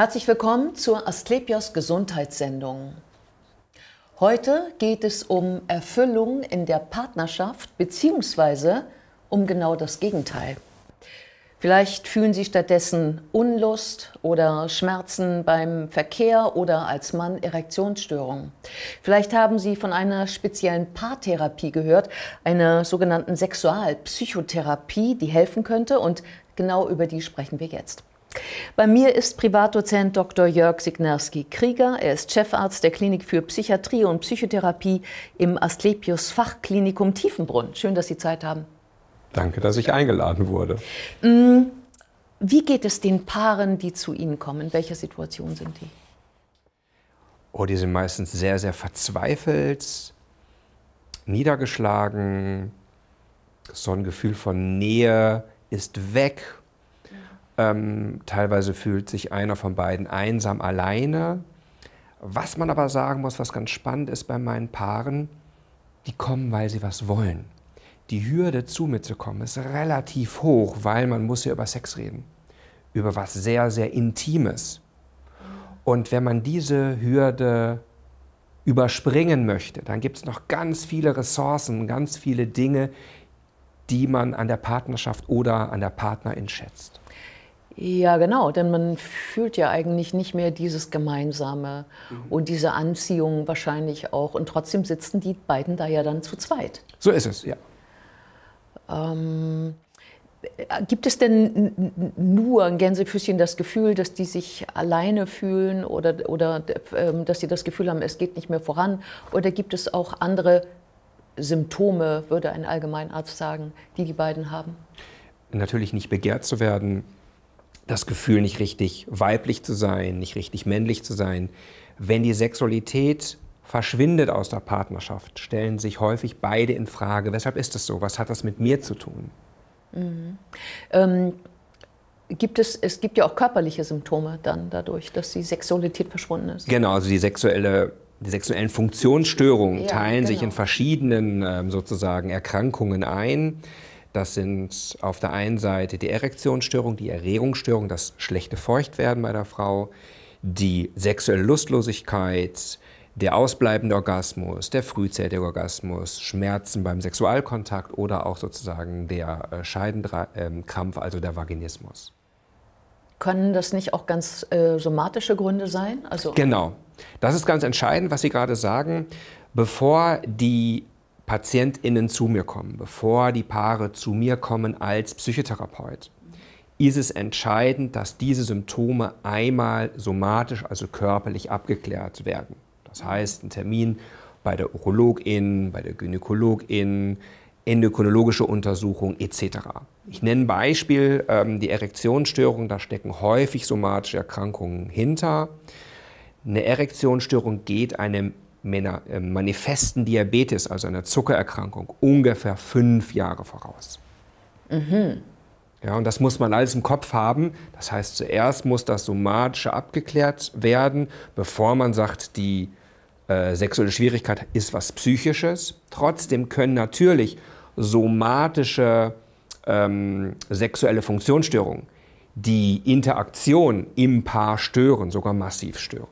Herzlich willkommen zur Asklepios Gesundheitssendung. Heute geht es um Erfüllung in der Partnerschaft beziehungsweise um genau das Gegenteil. Vielleicht fühlen Sie stattdessen Unlust oder Schmerzen beim Verkehr oder als Mann Erektionsstörungen. Vielleicht haben Sie von einer speziellen Paartherapie gehört, einer sogenannten Sexualpsychotherapie, die helfen könnte und genau über die sprechen wir jetzt. Bei mir ist Privatdozent Dr. Jörg Signerski-Krieger. Er ist Chefarzt der Klinik für Psychiatrie und Psychotherapie im Asklepios Fachklinikum Tiefenbrunn. Schön, dass Sie Zeit haben. Danke, dass ich eingeladen wurde. Mm, wie geht es den Paaren, die zu Ihnen kommen? In welcher Situation sind die? Oh, die sind meistens sehr, sehr verzweifelt, niedergeschlagen. So ein Gefühl von Nähe ist weg ähm, teilweise fühlt sich einer von beiden einsam alleine. Was man aber sagen muss, was ganz spannend ist bei meinen Paaren, die kommen, weil sie was wollen. Die Hürde, zu mir zu kommen, ist relativ hoch, weil man muss ja über Sex reden. Über was sehr, sehr Intimes. Und wenn man diese Hürde überspringen möchte, dann gibt es noch ganz viele Ressourcen, ganz viele Dinge, die man an der Partnerschaft oder an der Partnerin schätzt. Ja, genau, denn man fühlt ja eigentlich nicht mehr dieses Gemeinsame mhm. und diese Anziehung wahrscheinlich auch. Und trotzdem sitzen die beiden da ja dann zu zweit. So ist es, ja. Ähm, äh, gibt es denn nur ein Gänsefüßchen das Gefühl, dass die sich alleine fühlen oder, oder äh, dass sie das Gefühl haben, es geht nicht mehr voran? Oder gibt es auch andere Symptome, würde ein Allgemeinarzt sagen, die die beiden haben? Natürlich nicht begehrt zu werden, das Gefühl, nicht richtig weiblich zu sein, nicht richtig männlich zu sein. Wenn die Sexualität verschwindet aus der Partnerschaft, stellen sich häufig beide in Frage, weshalb ist das so? Was hat das mit mir zu tun? Mhm. Ähm, gibt es, es gibt ja auch körperliche Symptome dann dadurch, dass die Sexualität verschwunden ist. Genau, also die sexuelle die sexuellen Funktionsstörungen ja, teilen genau. sich in verschiedenen ähm, sozusagen Erkrankungen ein. Das sind auf der einen Seite die Erektionsstörung, die Erregungsstörung, das schlechte Feuchtwerden bei der Frau, die sexuelle Lustlosigkeit, der ausbleibende Orgasmus, der frühzeitige Orgasmus, Schmerzen beim Sexualkontakt oder auch sozusagen der äh, Scheidenkrampf, ähm, also der Vaginismus. Können das nicht auch ganz äh, somatische Gründe sein? Also genau. Das ist ganz entscheidend, was Sie gerade sagen. Bevor die PatientInnen zu mir kommen, bevor die Paare zu mir kommen als Psychotherapeut, ist es entscheidend, dass diese Symptome einmal somatisch, also körperlich abgeklärt werden. Das heißt, ein Termin bei der Urologin, bei der Gynäkologin, endokrinologische Untersuchung etc. Ich nenne ein Beispiel ähm, die Erektionsstörung, da stecken häufig somatische Erkrankungen hinter. Eine Erektionsstörung geht einem Männer äh, manifesten Diabetes, also einer Zuckererkrankung, ungefähr fünf Jahre voraus. Mhm. Ja, und das muss man alles im Kopf haben. Das heißt, zuerst muss das Somatische abgeklärt werden, bevor man sagt, die äh, sexuelle Schwierigkeit ist was Psychisches. Trotzdem können natürlich somatische ähm, sexuelle Funktionsstörungen die Interaktion im Paar stören, sogar massiv stören.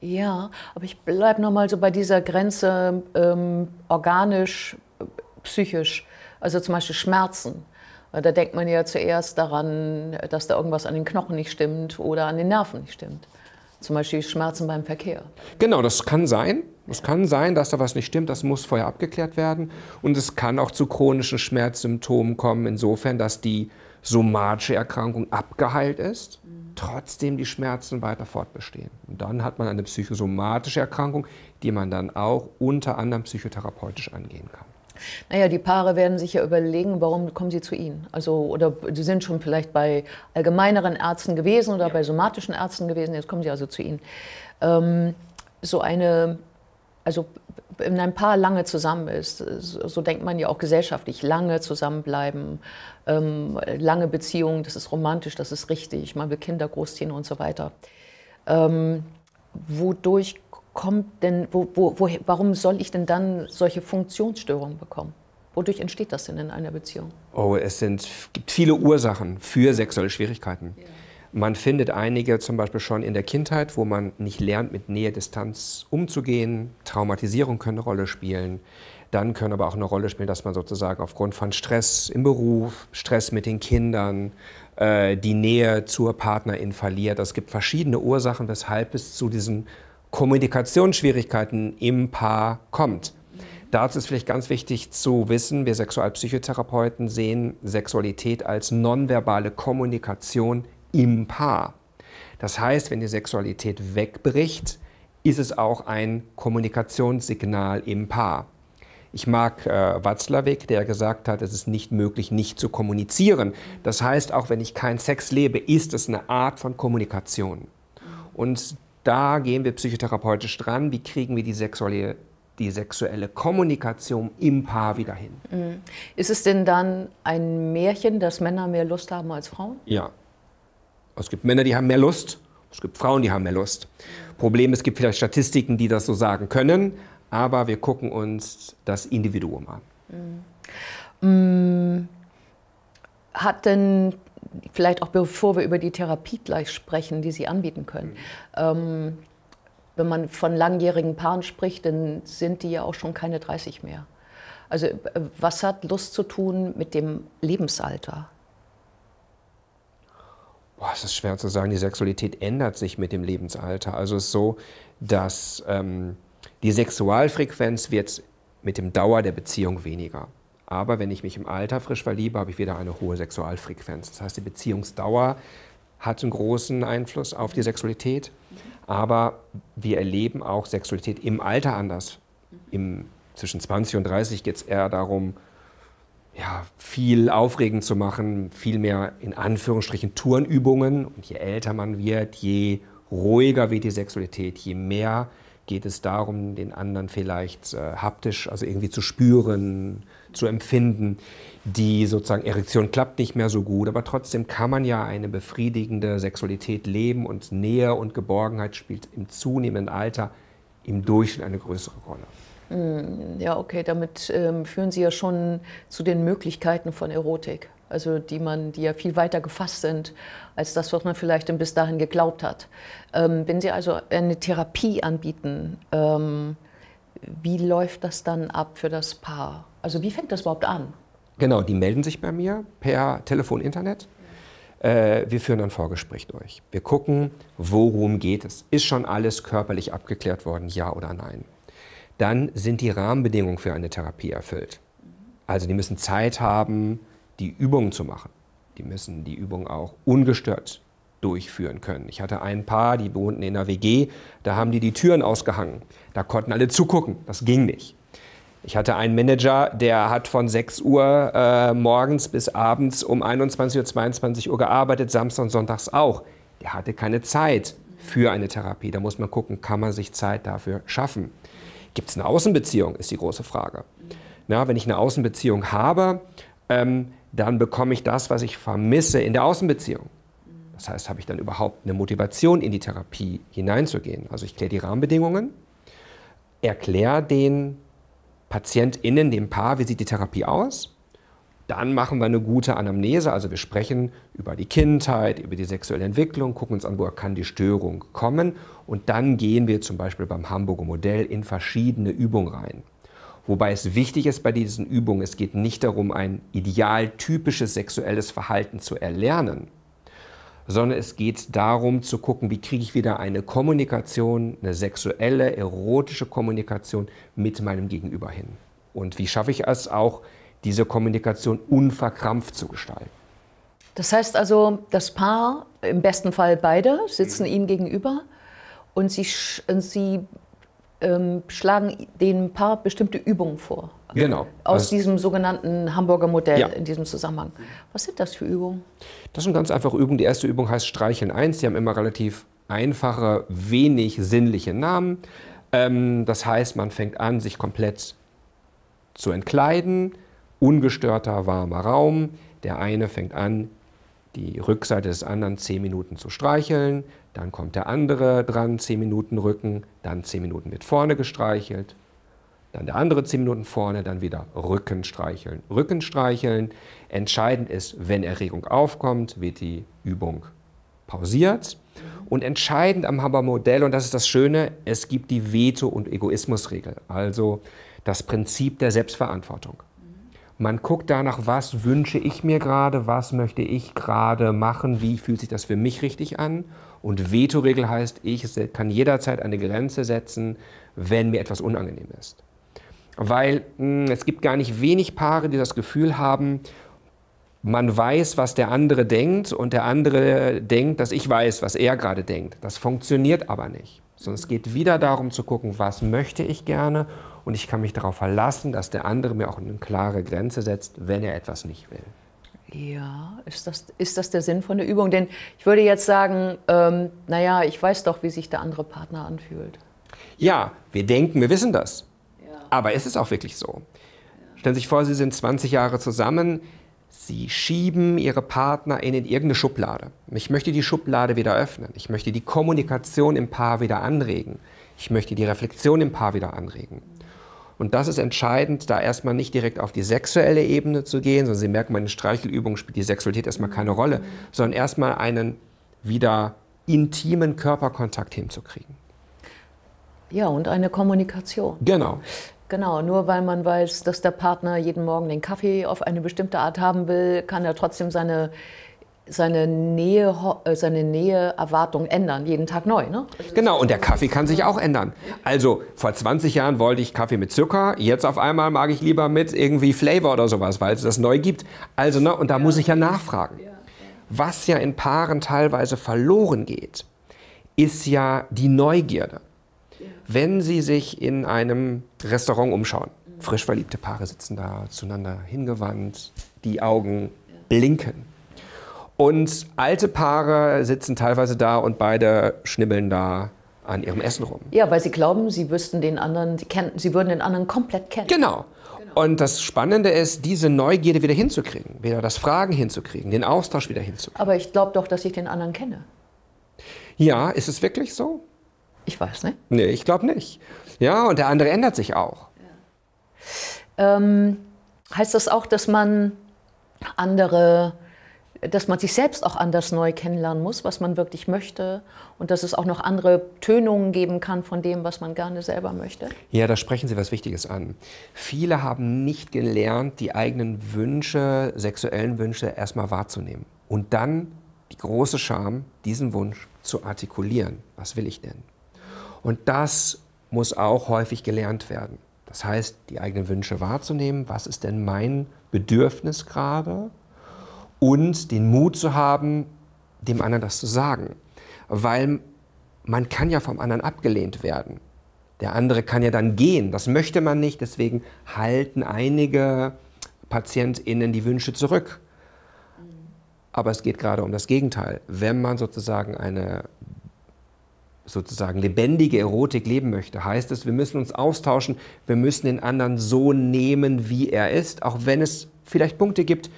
Ja, aber ich bleibe nochmal so bei dieser Grenze ähm, organisch, psychisch, also zum Beispiel Schmerzen. Äh, da denkt man ja zuerst daran, dass da irgendwas an den Knochen nicht stimmt oder an den Nerven nicht stimmt. Zum Beispiel Schmerzen beim Verkehr. Genau, das kann sein. Es kann sein, dass da was nicht stimmt, das muss vorher abgeklärt werden. Und es kann auch zu chronischen Schmerzsymptomen kommen, insofern, dass die somatische Erkrankung abgeheilt ist, trotzdem die Schmerzen weiter fortbestehen. Und dann hat man eine psychosomatische Erkrankung, die man dann auch unter anderem psychotherapeutisch angehen kann. Naja, die Paare werden sich ja überlegen, warum kommen sie zu Ihnen? Also, oder sie sind schon vielleicht bei allgemeineren Ärzten gewesen oder ja. bei somatischen Ärzten gewesen, jetzt kommen sie also zu Ihnen. Ähm, so eine, also in ein Paar lange zusammen ist, so denkt man ja auch gesellschaftlich, lange zusammenbleiben, ähm, lange Beziehungen, das ist romantisch, das ist richtig, man will Kinder großziehen und so weiter. Ähm, wodurch kommt denn, wo, wo, wo, warum soll ich denn dann solche Funktionsstörungen bekommen? Wodurch entsteht das denn in einer Beziehung? Oh, es sind, gibt viele Ursachen für sexuelle Schwierigkeiten. Yeah. Man findet einige zum Beispiel schon in der Kindheit, wo man nicht lernt, mit Nähe, Distanz umzugehen. Traumatisierung können eine Rolle spielen. Dann können aber auch eine Rolle spielen, dass man sozusagen aufgrund von Stress im Beruf, Stress mit den Kindern, äh, die Nähe zur Partnerin verliert. Es gibt verschiedene Ursachen, weshalb es zu diesen Kommunikationsschwierigkeiten im Paar kommt. Dazu ist vielleicht ganz wichtig zu wissen, wir Sexualpsychotherapeuten sehen Sexualität als nonverbale Kommunikation im Paar. Das heißt, wenn die Sexualität wegbricht, ist es auch ein Kommunikationssignal im Paar. Ich mag äh, Watzlawick, der gesagt hat, es ist nicht möglich, nicht zu kommunizieren. Das heißt, auch wenn ich keinen Sex lebe, ist es eine Art von Kommunikation. Und da gehen wir psychotherapeutisch dran. Wie kriegen wir die sexuelle, die sexuelle Kommunikation im Paar wieder hin? Mhm. Ist es denn dann ein Märchen, dass Männer mehr Lust haben als Frauen? Ja, es gibt Männer, die haben mehr Lust, es gibt Frauen, die haben mehr Lust. Problem, es gibt vielleicht Statistiken, die das so sagen können, aber wir gucken uns das Individuum an. Mm. Mm. Hat denn vielleicht auch bevor wir über die Therapie gleich sprechen, die Sie anbieten können. Mhm. Ähm, wenn man von langjährigen Paaren spricht, dann sind die ja auch schon keine 30 mehr. Also äh, was hat Lust zu tun mit dem Lebensalter? boah, es ist schwer zu sagen, die Sexualität ändert sich mit dem Lebensalter. Also es ist so, dass ähm, die Sexualfrequenz wird mit dem Dauer der Beziehung weniger. Aber wenn ich mich im Alter frisch verliebe, habe ich wieder eine hohe Sexualfrequenz. Das heißt, die Beziehungsdauer hat einen großen Einfluss auf die Sexualität. Aber wir erleben auch Sexualität im Alter anders. Im, zwischen 20 und 30 geht es eher darum, ja, viel aufregend zu machen, viel mehr in Anführungsstrichen Turnübungen. Und je älter man wird, je ruhiger wird die Sexualität, je mehr geht es darum, den anderen vielleicht äh, haptisch, also irgendwie zu spüren, zu empfinden. Die sozusagen Erektion klappt nicht mehr so gut, aber trotzdem kann man ja eine befriedigende Sexualität leben und Nähe und Geborgenheit spielt im zunehmenden Alter im Durchschnitt eine größere Rolle. Hm. Ja, okay, damit ähm, führen Sie ja schon zu den Möglichkeiten von Erotik, also die man, die ja viel weiter gefasst sind als das, was man vielleicht bis dahin geglaubt hat. Ähm, wenn Sie also eine Therapie anbieten, ähm, wie läuft das dann ab für das Paar? Also wie fängt das überhaupt an? Genau, die melden sich bei mir per Telefon, Internet. Äh, wir führen ein Vorgespräch durch. Wir gucken, worum geht es. Ist schon alles körperlich abgeklärt worden, ja oder nein? dann sind die Rahmenbedingungen für eine Therapie erfüllt. Also die müssen Zeit haben, die Übungen zu machen. Die müssen die Übungen auch ungestört durchführen können. Ich hatte ein Paar, die wohnten in einer WG, da haben die die Türen ausgehangen. Da konnten alle zugucken, das ging nicht. Ich hatte einen Manager, der hat von 6 Uhr äh, morgens bis abends um 21 Uhr, 22 Uhr gearbeitet, Samstag und Sonntags auch. Der hatte keine Zeit für eine Therapie. Da muss man gucken, kann man sich Zeit dafür schaffen. Gibt es eine Außenbeziehung, ist die große Frage. Na, wenn ich eine Außenbeziehung habe, ähm, dann bekomme ich das, was ich vermisse in der Außenbeziehung. Das heißt, habe ich dann überhaupt eine Motivation, in die Therapie hineinzugehen? Also ich kläre die Rahmenbedingungen, erkläre den PatientInnen, dem Paar, wie sieht die Therapie aus dann machen wir eine gute Anamnese, also wir sprechen über die Kindheit, über die sexuelle Entwicklung, gucken uns an, woher kann die Störung kommen und dann gehen wir zum Beispiel beim Hamburger Modell in verschiedene Übungen rein. Wobei es wichtig ist bei diesen Übungen, es geht nicht darum, ein idealtypisches sexuelles Verhalten zu erlernen, sondern es geht darum zu gucken, wie kriege ich wieder eine Kommunikation, eine sexuelle, erotische Kommunikation mit meinem Gegenüber hin. Und wie schaffe ich es auch, diese Kommunikation unverkrampft zu gestalten. Das heißt also, das Paar, im besten Fall beide, sitzen mhm. ihnen gegenüber und sie, sie ähm, schlagen dem Paar bestimmte Übungen vor. Genau. Aus also, diesem sogenannten Hamburger Modell ja. in diesem Zusammenhang. Was sind das für Übungen? Das sind ganz einfache Übungen. Die erste Übung heißt Streicheln 1. Sie haben immer relativ einfache, wenig sinnliche Namen. Ähm, das heißt, man fängt an, sich komplett zu entkleiden, ungestörter warmer Raum. Der eine fängt an, die Rückseite des anderen zehn Minuten zu streicheln, dann kommt der andere dran, zehn Minuten Rücken, dann zehn Minuten wird vorne gestreichelt, dann der andere zehn Minuten vorne, dann wieder Rücken streicheln, Rücken streicheln. Entscheidend ist, wenn Erregung aufkommt, wird die Übung pausiert. Und entscheidend am Haber-Modell, und das ist das Schöne, es gibt die Veto- und Egoismusregel, also das Prinzip der Selbstverantwortung. Man guckt danach, was wünsche ich mir gerade, was möchte ich gerade machen, wie fühlt sich das für mich richtig an. Und Vetoregel heißt, ich kann jederzeit eine Grenze setzen, wenn mir etwas unangenehm ist. Weil mh, hm, es gibt gar nicht wenig Paare, die das Gefühl haben, man weiß, was der andere denkt und der andere denkt, dass ich weiß, was er gerade denkt. Das funktioniert aber nicht. Sondern es geht wieder darum zu gucken, was möchte ich gerne und ich kann mich darauf verlassen, dass der andere mir auch eine klare Grenze setzt, wenn er etwas nicht will. Ja, ist das, ist das der Sinn von der Übung? Denn ich würde jetzt sagen, ähm, naja, ich weiß doch, wie sich der andere Partner anfühlt. Ja, wir denken, wir wissen das. Ja. Aber ist es auch wirklich so? Ja. Stellen Sie sich vor, Sie sind 20 Jahre zusammen, Sie schieben ihre Partner in irgendeine Schublade. Ich möchte die Schublade wieder öffnen. Ich möchte die Kommunikation im Paar wieder anregen. Ich möchte die Reflexion im Paar wieder anregen. Und das ist entscheidend, da erstmal nicht direkt auf die sexuelle Ebene zu gehen, sondern Sie merken, bei den Streichelübungen spielt die Sexualität erstmal keine Rolle, sondern erstmal einen wieder intimen Körperkontakt hinzukriegen. Ja, und eine Kommunikation. Genau. Genau, nur weil man weiß, dass der Partner jeden Morgen den Kaffee auf eine bestimmte Art haben will, kann er trotzdem seine, seine Nähe, äh, seine Nähe ändern, jeden Tag neu. Ne? Genau, und der Kaffee kann sich auch ändern. Also vor 20 Jahren wollte ich Kaffee mit Zucker, jetzt auf einmal mag ich lieber mit irgendwie Flavor oder sowas, weil es das neu gibt. Also, ne, und da ja. muss ich ja nachfragen. Was ja in Paaren teilweise verloren geht, ist ja die Neugierde wenn sie sich in einem Restaurant umschauen. Mhm. Frisch verliebte Paare sitzen da zueinander hingewandt, die Augen blinken. Und alte Paare sitzen teilweise da und beide schnibbeln da an ihrem Essen rum. Ja, weil sie glauben, sie wüssten den anderen, sie würden den anderen komplett kennen. Genau. genau. Und das Spannende ist, diese Neugierde wieder hinzukriegen, wieder das Fragen hinzukriegen, den Austausch wieder hinzukriegen. Aber ich glaube doch, dass ich den anderen kenne. Ja, ist es wirklich so? Ich weiß nicht. Nee, ich glaube nicht. Ja, und der andere ändert sich auch. Ja. Ähm, heißt das auch, dass man andere, dass man sich selbst auch anders neu kennenlernen muss, was man wirklich möchte und dass es auch noch andere Tönungen geben kann von dem, was man gerne selber möchte? Ja, da sprechen Sie was Wichtiges an. Viele haben nicht gelernt, die eigenen Wünsche, sexuellen Wünsche erstmal wahrzunehmen und dann die große Scham, diesen Wunsch zu artikulieren. Was will ich denn? Und das muss auch häufig gelernt werden. Das heißt, die eigenen Wünsche wahrzunehmen, was ist denn mein Bedürfnis gerade und den Mut zu haben, dem anderen das zu sagen. Weil man kann ja vom anderen abgelehnt werden. Der andere kann ja dann gehen. Das möchte man nicht. Deswegen halten einige PatientInnen die Wünsche zurück. Mhm. Aber es geht gerade um das Gegenteil. Wenn man sozusagen eine sozusagen lebendige Erotik leben möchte, heißt es, wir müssen uns austauschen, wir müssen den anderen so nehmen, wie er ist, auch wenn es vielleicht Punkte gibt,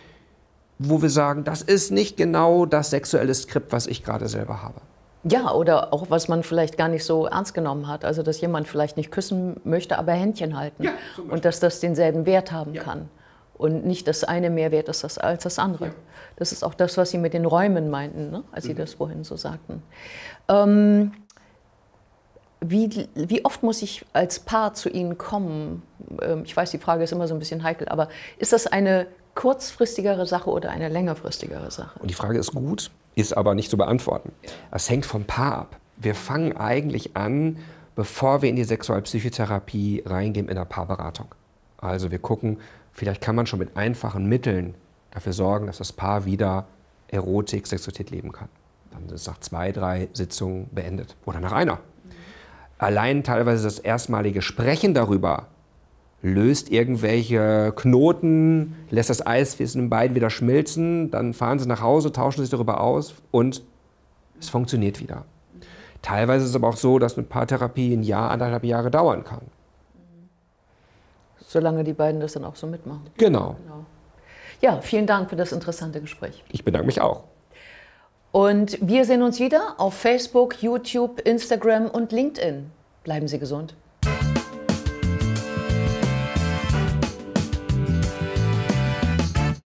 wo wir sagen, das ist nicht genau das sexuelle Skript, was ich gerade selber habe. Ja, oder auch was man vielleicht gar nicht so ernst genommen hat. Also, dass jemand vielleicht nicht küssen möchte, aber Händchen halten. Ja, und dass das denselben Wert haben ja. kann. Und nicht das eine mehr wert ist als das andere. Ja. Das ist auch das, was Sie mit den Räumen meinten, ne? als Sie mhm. das vorhin so sagten. Ähm, wie, wie oft muss ich als Paar zu Ihnen kommen? Ähm, ich weiß, die Frage ist immer so ein bisschen heikel, aber ist das eine kurzfristigere Sache oder eine längerfristigere Sache? Und die Frage ist gut, ist aber nicht zu beantworten. Es hängt vom Paar ab. Wir fangen eigentlich an, bevor wir in die Sexualpsychotherapie reingehen, in der Paarberatung. Also wir gucken, vielleicht kann man schon mit einfachen Mitteln dafür sorgen, dass das Paar wieder Erotik, Sexualität leben kann. Dann ist es nach zwei, drei Sitzungen beendet. Oder nach einer allein teilweise das erstmalige Sprechen darüber löst irgendwelche Knoten, lässt das Eis zwischen den beiden wieder schmilzen, dann fahren sie nach Hause, tauschen sich darüber aus und es funktioniert wieder. Teilweise ist es aber auch so, dass eine Paartherapie ein Jahr, anderthalb Jahre dauern kann. Solange die beiden das dann auch so mitmachen. Genau. genau. Ja, vielen Dank für das interessante Gespräch. Ich bedanke mich auch. Und wir sehen uns wieder auf Facebook, YouTube, Instagram und LinkedIn. Bleiben Sie gesund.